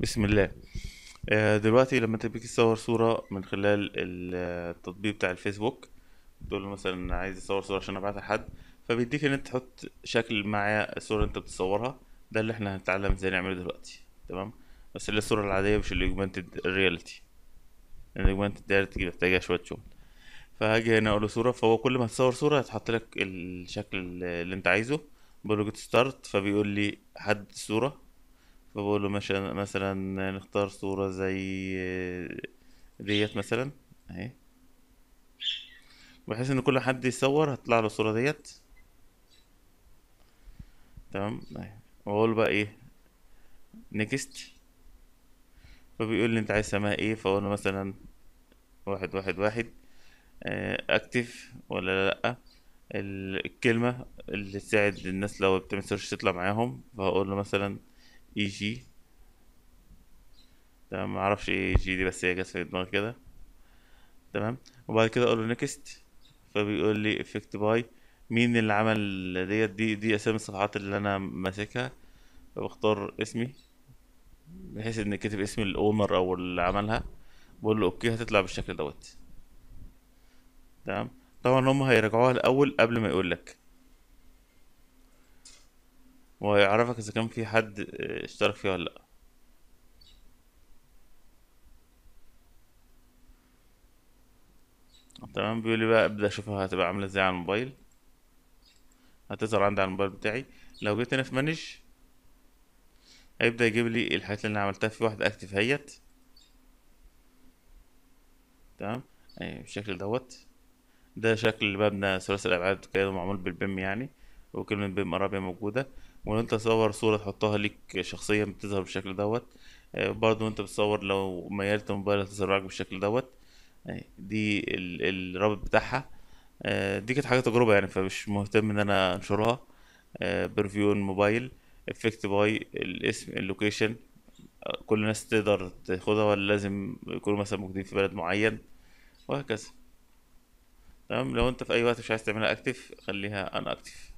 بسم الله آه، دلوقتي لما تبقى تصور صورة من خلال التطبيق بتاع الفيسبوك تقول له مثلا عايز تصور صورة عشان ابعتها لحد فبيديك ان انت تحط شكل مع الصورة اللي انت بتصورها ده اللي احنا هنتعلم ازاي نعمله دلوقتي تمام بس اللي الصورة العادية مش الاوجمانتد رياليتي الاوجمانتد رياليتي محتاجة شوية شغل فهاجي هنا اقول صورة فهو كل ما تصور صورة هتحط لك الشكل اللي انت عايزه بقول له ستارت فبيقول لي حد الصورة بقول له مثلا مثلا نختار صورة زي ديت مثلا اهي بحيث ان كل حد يصور هتطلع له الصورة ديت تمام اهي واقول بقى ايه نيكست فبيقول لي انت عايز سماها ايه فاقول له مثلا واحد واحد واحد اكتف آه، ولا لا الكلمة اللي تساعد الناس لو بتعمل سيرش تطلع معاهم فهقول له مثلا اي جي تمام معرفش ايه جي دي بس هي جت في دماغي كده تمام وبعد كده اقول له نكست فبيقول لي افكت باي مين اللي عمل ديت دي دي اسامي الصفحات اللي انا ماسكها فبختار اسمي بحيث ان كاتب اسم الاونر او اللي عملها بقول له اوكي هتطلع بالشكل دوت تمام طبعا هم هيراجعوها الاول قبل ما يقول لك وهيعرفك اذا كان في حد آه، اشترك فيها ولا لا تمام بيقول لي بقى ابدا اشوفها هتبقى عامله ازاي على الموبايل هتظهر عندي على الموبايل بتاعي لو جيت هنا في مانج هيبدا يجيب لي الحاجات اللي انا عملتها في واحد اكتف هيت تمام اي يعني بالشكل دوت ده شكل مبنى ثلاثي الابعاد كده معمول بالبيم يعني وكلمه بيم ارابيا موجوده وان انت تصور صورة تحطها ليك شخصيا بتظهر بالشكل دوت آه، برضو انت بتصور لو ميلت الموبايل هتظهر معاك بالشكل دوت يعني دي الرابط بتاعها آه، دي كانت حاجة تجربة يعني فمش مهتم ان انا انشرها آه، بريفيو الموبايل افكت باي الاسم اللوكيشن كل الناس تقدر تاخدها ولا لازم يكونوا مثلا موجودين في بلد معين وهكذا تمام لو انت في اي وقت مش عايز تعملها اكتف خليها ان اكتف